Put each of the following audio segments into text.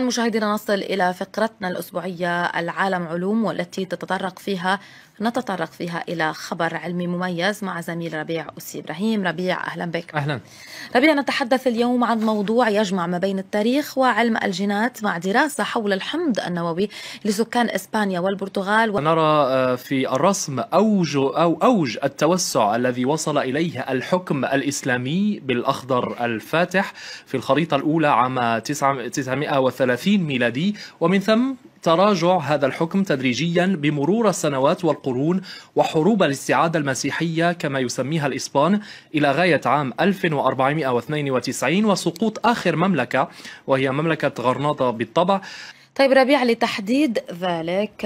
مشاهدينا نصل إلى فقرتنا الأسبوعية العالم علوم والتي تتطرق فيها نتطرق فيها إلى خبر علمي مميز مع زميل ربيع أسي إبراهيم ربيع أهلا بك أهلا ربيع نتحدث اليوم عن موضوع يجمع ما بين التاريخ وعلم الجينات مع دراسة حول الحمض النووي لسكان إسبانيا والبرتغال و... نرى آه، في الرسم أوج أو أوج التوسع الذي وصل إليه الحكم الإسلامي بالأخضر الفاتح في الخريطة الأولى عام 930 30 ميلادي ومن ثم تراجع هذا الحكم تدريجيا بمرور السنوات والقرون وحروب الاستعادة المسيحية كما يسميها الإسبان إلى غاية عام 1492 وسقوط آخر مملكة وهي مملكة غرناطة بالطبع طيب ربيع لتحديد ذلك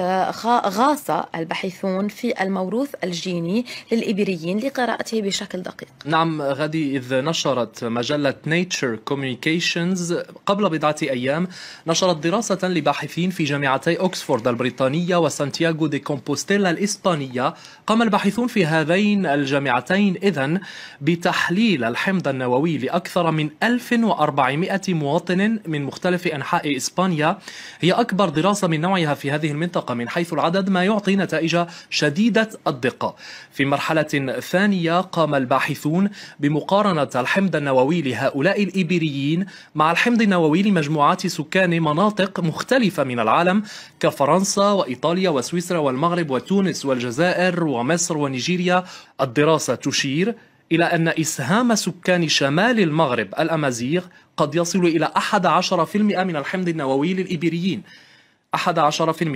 غاص الباحثون في الموروث الجيني للإبريين لقراءته بشكل دقيق نعم غادي إذ نشرت مجلة نيتشر كوميونيكيشنز قبل بضعة أيام نشرت دراسة لباحثين في جامعتي أكسفورد البريطانية وسانتياغو دي كومبوستيلا الإسبانية قام الباحثون في هذين الجامعتين إذن بتحليل الحمض النووي لأكثر من 1400 مواطن من مختلف أنحاء إسبانيا هي أكبر دراسة من نوعها في هذه المنطقة من حيث العدد ما يعطي نتائج شديدة الدقة في مرحلة ثانية قام الباحثون بمقارنة الحمض النووي لهؤلاء الإيبيريين مع الحمض النووي لمجموعات سكان مناطق مختلفة من العالم كفرنسا وإيطاليا وسويسرا والمغرب وتونس والجزائر ومصر ونيجيريا الدراسة تشير إلى أن إسهام سكان شمال المغرب الأمازيغ قد يصل إلى 11% من الحمض النووي للإبريين 11%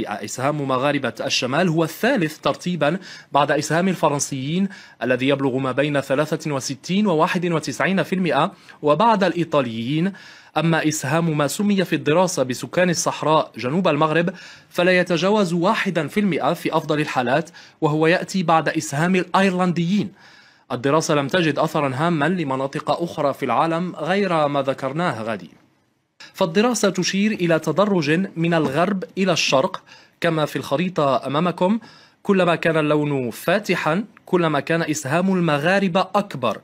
إسهام مغاربة الشمال هو الثالث ترتيبا بعد إسهام الفرنسيين الذي يبلغ ما بين 63 و 91% وبعد الإيطاليين أما إسهام ما سمي في الدراسة بسكان الصحراء جنوب المغرب فلا يتجاوز 1% في أفضل الحالات وهو يأتي بعد إسهام الأيرلنديين الدراسة لم تجد أثرا هاما لمناطق أخرى في العالم غير ما ذكرناه غادي فالدراسة تشير إلى تدرج من الغرب إلى الشرق كما في الخريطة أمامكم كلما كان اللون فاتحا كلما كان إسهام المغاربة أكبر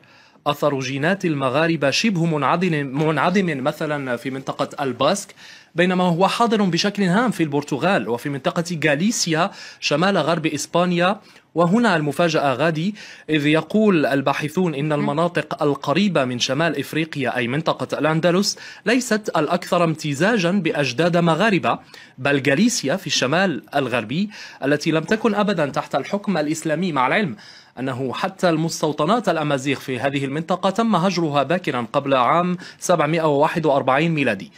أثر جينات المغاربة شبه منعدم, منعدم مثلا في منطقة الباسك بينما هو حاضر بشكل هام في البرتغال وفي منطقة غاليسيا شمال غرب إسبانيا وهنا المفاجأة غادي إذ يقول الباحثون إن المناطق القريبة من شمال إفريقيا أي منطقة الأندلس ليست الأكثر امتزاجا بأجداد مغاربة بل غاليسيا في الشمال الغربي التي لم تكن أبدا تحت الحكم الإسلامي مع العلم أنه حتى المستوطنات الأمازيغ في هذه المنطقة تم هجرها باكرا قبل عام 741 ميلادي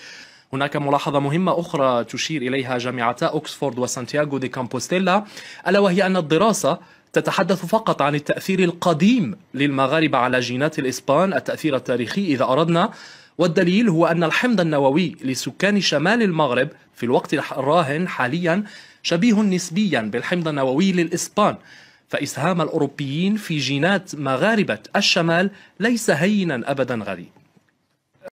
هناك ملاحظة مهمة أخرى تشير إليها جامعتا أوكسفورد وسانتياغو دي كامبوستيلا ألا وهي أن الدراسة تتحدث فقط عن التأثير القديم للمغاربة على جينات الإسبان التأثير التاريخي إذا أردنا والدليل هو أن الحمض النووي لسكان شمال المغرب في الوقت الراهن حاليا شبيه نسبيا بالحمض النووي للإسبان فإسهام الأوروبيين في جينات مغاربة الشمال ليس هينا أبدا غريب